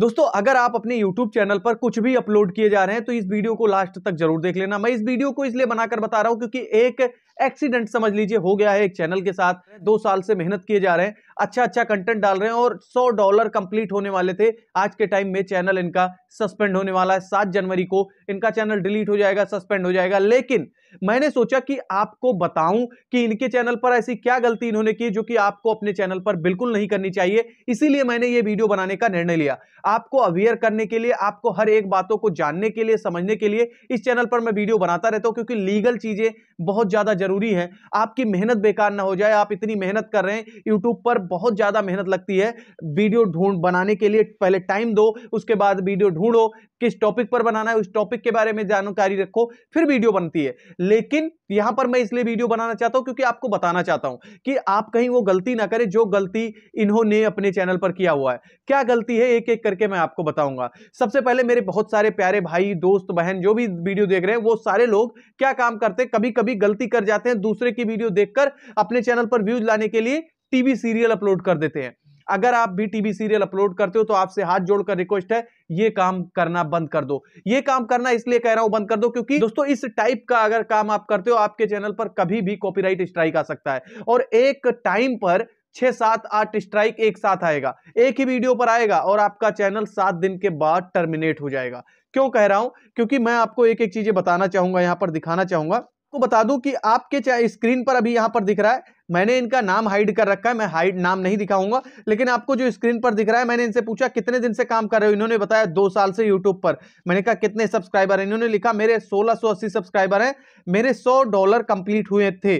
दोस्तों अगर आप अपने यूट्यूब चैनल पर कुछ भी अपलोड किए जा रहे हैं तो इस वीडियो को लास्ट तक जरूर देख लेना मैं इस वीडियो को इसलिए बनाकर बता रहा हूं क्योंकि एक एक्सीडेंट समझ लीजिए हो गया है एक चैनल के साथ दो साल से मेहनत किए जा रहे हैं अच्छा अच्छा कंटेंट डाल रहे हैं और 100 डॉलर कंप्लीट होने वाले थे आज के टाइम में चैनल इनका सस्पेंड होने वाला है सात जनवरी को इनका चैनल डिलीट हो जाएगा सस्पेंड हो जाएगा लेकिन मैंने सोचा कि आपको बताऊं कि इनके चैनल पर ऐसी क्या गलती इन्होंने की जो कि आपको अपने चैनल पर बिल्कुल नहीं करनी चाहिए इसीलिए मैंने ये वीडियो बनाने का निर्णय लिया आपको अवेयर करने के लिए आपको हर एक बातों को जानने के लिए समझने के लिए इस चैनल पर मैं वीडियो बनाता रहता हूँ क्योंकि लीगल चीजें बहुत ज्यादा जरूरी है आपकी मेहनत बेकार ना हो जाए आप इतनी मेहनत कर रहे हैं यूट्यूब पर बहुत ज्यादा मेहनत लगती है वीडियो ढूंढ बनाने के लिए पहले टाइम दो उसके बाद वीडियो ढूंढो किस टॉपिक पर बनाना है उस टॉपिक के बारे में जानकारी रखो फिर वीडियो बनती है लेकिन यहां पर मैं इसलिए वीडियो बनाना चाहता हूं क्योंकि आपको बताना चाहता हूं कि आप कहीं वो गलती ना करें जो गलती इन्होंने अपने चैनल पर किया हुआ है क्या गलती है एक एक करके मैं आपको बताऊंगा सबसे पहले मेरे बहुत सारे प्यारे भाई दोस्त बहन जो भी वीडियो देख रहे हैं वो सारे लोग क्या काम करते हैं कभी कभी गलती कर जाते हैं दूसरे की वीडियो देखकर अपने चैनल पर व्यूज लाने के लिए टीवी सीरियल अपलोड कर देते हैं अगर आप भी टीवी सीरियल अपलोड करते हो तो आपसे हाथ जोड़कर रिक्वेस्ट है ये काम करना बंद कर दो ये काम करना इसलिए कह रहा हूं बंद कर दो क्योंकि दोस्तों इस टाइप का अगर काम आप करते हो आपके चैनल पर कभी भी कॉपीराइट स्ट्राइक आ सकता है और एक टाइम पर छह सात आठ स्ट्राइक एक साथ आएगा एक ही वीडियो पर आएगा और आपका चैनल सात दिन के बाद टर्मिनेट हो जाएगा क्यों कह रहा हूं क्योंकि मैं आपको एक एक चीजें बताना चाहूंगा यहां पर दिखाना चाहूंगा आपको तो बता दूं कि आपके स्क्रीन पर अभी यहां पर दिख रहा है मैंने इनका नाम हाइड कर रखा है मैं हाइड नाम नहीं दिखाऊंगा लेकिन आपको जो स्क्रीन पर दिख रहा है मैंने इनसे पूछा कितने दिन से काम कर रहे हो इन्होंने बताया दो साल से यूट्यूब पर मैंने कहा कितने सब्सक्राइबर हैं इन्होंने लिखा मेरे सोलह सब्सक्राइबर हैं मेरे सौ डॉलर कंप्लीट हुए थे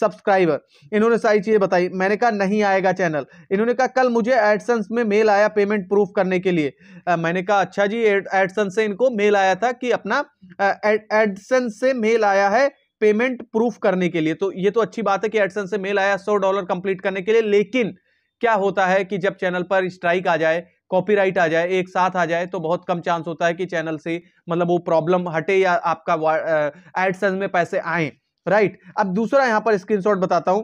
सब्सक्राइबर इन्होंने सारी चीज़ें बताई मैंने कहा नहीं आएगा चैनल इन्होंने कहा कल मुझे एडसन्स में मेल आया पेमेंट प्रूफ करने के लिए मैंने कहा अच्छा जी एडसन्स से इनको मेल आया था कि अपना एडसन्स से मेल आया है पेमेंट प्रूफ करने के लिए तो ये तो अच्छी बात है कि एडसन से मेल मेल आया सौ डॉलर कंप्लीट करने के लिए लेकिन क्या होता है कि जब चैनल पर स्ट्राइक आ जाए कॉपीराइट आ जाए एक साथ आ जाए तो बहुत कम चांस होता है कि चैनल से मतलब वो प्रॉब्लम हटे या आपका एडसेंस में पैसे आए राइट अब दूसरा यहां पर स्क्रीनशॉट बताता हूं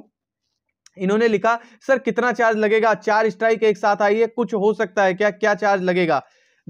इन्होंने लिखा सर कितना चार्ज लगेगा चार स्ट्राइक एक साथ आई है कुछ हो सकता है क्या क्या चार्ज लगेगा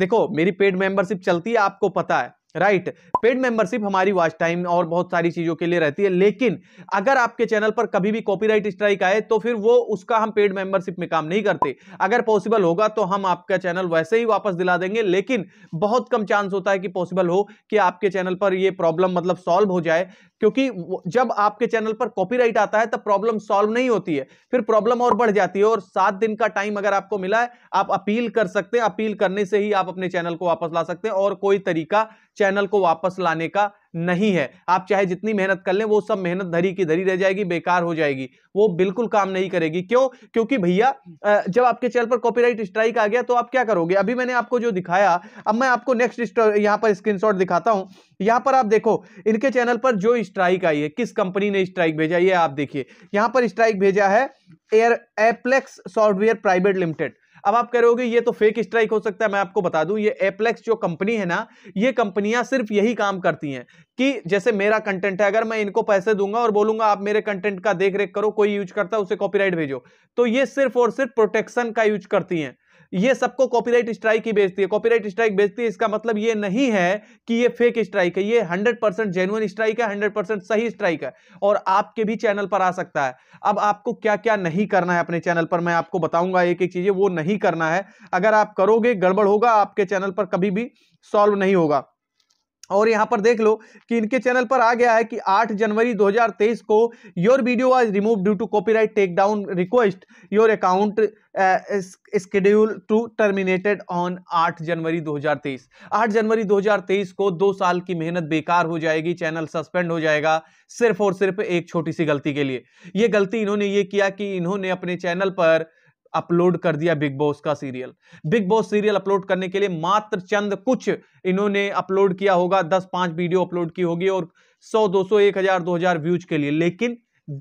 देखो मेरी पेड मेंबरशिप चलती है आपको पता है राइट पेड मेंबरशिप हमारी वॉच टाइम और बहुत सारी चीजों के लिए रहती है लेकिन अगर आपके चैनल पर कभी भी कॉपीराइट स्ट्राइक आए तो फिर वो उसका हम पेड मेंबरशिप में काम नहीं करते अगर पॉसिबल होगा तो हम आपका चैनल वैसे ही वापस दिला देंगे लेकिन बहुत कम चांस होता है कि पॉसिबल हो कि आपके चैनल पर यह प्रॉब्लम मतलब सॉल्व हो जाए क्योंकि जब आपके चैनल पर कॉपीराइट आता है तब प्रॉब्लम सॉल्व नहीं होती है फिर प्रॉब्लम और बढ़ जाती है और सात दिन का टाइम अगर आपको मिला है आप अपील कर सकते हैं अपील करने से ही आप अपने चैनल को वापस ला सकते हैं और कोई तरीका चैनल को वापस लाने का नहीं है आप चाहे जितनी मेहनत कर लें वो सब मेहनत धरी की धरी रह जाएगी बेकार हो जाएगी वो बिल्कुल काम नहीं करेगी क्यों क्योंकि भैया जब आपके चैनल पर कॉपीराइट स्ट्राइक आ गया तो आप क्या करोगे अभी मैंने आपको जो दिखाया अब मैं आपको नेक्स्ट यहाँ पर स्क्रीनशॉट दिखाता हूँ यहाँ पर आप देखो इनके चैनल पर जो स्ट्राइक आई है किस कंपनी ने स्ट्राइक भेजा ये आप देखिए यहाँ पर स्ट्राइक भेजा है एयर एप्लेक्स सॉफ्टवेयर प्राइवेट लिमिटेड अब आप कह रहे हो ये तो फेक स्ट्राइक हो सकता है मैं आपको बता दूं ये एप्लेक्स जो कंपनी है ना ये कंपनियां सिर्फ यही काम करती हैं कि जैसे मेरा कंटेंट है अगर मैं इनको पैसे दूंगा और बोलूंगा आप मेरे कंटेंट का देख रेख करो कोई यूज करता है उसे कॉपीराइट भेजो तो ये सिर्फ और सिर्फ प्रोटेक्शन का यूज करती हैं ये सबको कॉपीराइट स्ट्राइक ही बेचती है कॉपीराइट स्ट्राइक बेचती है इसका मतलब ये नहीं है कि ये फेक स्ट्राइक है ये 100 परसेंट जेनुअन स्ट्राइक है 100 परसेंट सही स्ट्राइक है और आपके भी चैनल पर आ सकता है अब आपको क्या क्या नहीं करना है अपने चैनल पर मैं आपको बताऊंगा एक एक चीज़ें वो नहीं करना है अगर आप करोगे गड़बड़ होगा आपके चैनल पर कभी भी सॉल्व नहीं होगा और यहाँ पर देख लो कि इनके चैनल पर आ गया है कि 8 जनवरी 2023 को your video was remove due to copyright take down request your account schedule to terminated on 8 जनवरी 2023 8 जनवरी 2023 को दो साल की मेहनत बेकार हो जाएगी चैनल सस्पेंड हो जाएगा सिर्फ और सिर्फ एक छोटी सी गलती के लिए ये गलती इन्होंने ये किया कि इन्होंने अपने चैनल पर अपलोड कर दिया बिग बॉस का serial Bigg Boss serial upload करने के लिए मात्र चंद कुछ इन्होंने अपलोड किया होगा दस पांच वीडियो अपलोड की होगी और सौ दो सौ एक हजार दो हजार व्यूज के लिए लेकिन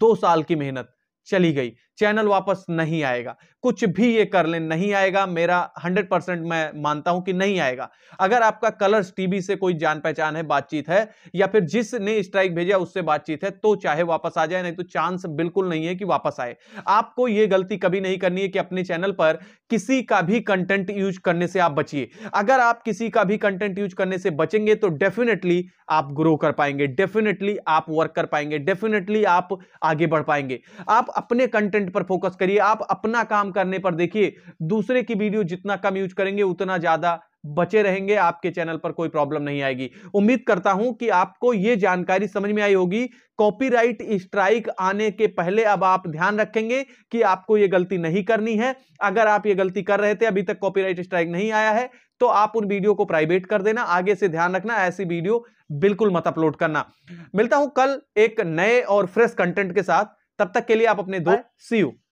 दो साल की मेहनत चली गई चैनल वापस नहीं आएगा कुछ भी ये कर ले नहीं आएगा मेरा 100 परसेंट मैं मानता हूं कि नहीं आएगा अगर आपका कलर्स टीवी से कोई जान पहचान है बातचीत है या फिर जिसने स्ट्राइक भेजा उससे बातचीत है तो चाहे वापस आ जाए नहीं तो चांस बिल्कुल नहीं है कि वापस आए आपको ये गलती कभी नहीं करनी है कि अपने चैनल पर किसी का भी कंटेंट यूज करने से आप बचिए अगर आप किसी का भी कंटेंट यूज करने से बचेंगे तो डेफिनेटली आप ग्रो कर पाएंगे डेफिनेटली आप वर्क कर पाएंगे डेफिनेटली आप आगे बढ़ पाएंगे आप अपने कंटेंट कंटेंट पर फोकस करिए आप अपना काम करने पर देखिए दूसरे की वीडियो जितना कम यूज करेंगे उतना ज्यादा बचे रहेंगे आपके चैनल पर कोई प्रॉब्लम नहीं आएगी उम्मीद करता हूं कि आपको यह जानकारी समझ में आई होगी कॉपीराइट स्ट्राइक आने के पहले अब आप ध्यान रखेंगे कि आपको यह गलती नहीं करनी है अगर आप यह गलती कर रहे थे अभी तक कॉपीराइट स्ट्राइक नहीं आया है तो आप उन वीडियो को प्राइवेट कर देना आगे से ध्यान रखना ऐसी वीडियो बिल्कुल मत अपलोड करना मिलता हूं कल एक नए और फ्रेश कंटेंट के साथ तब तक के लिए आप अपने दो सी यू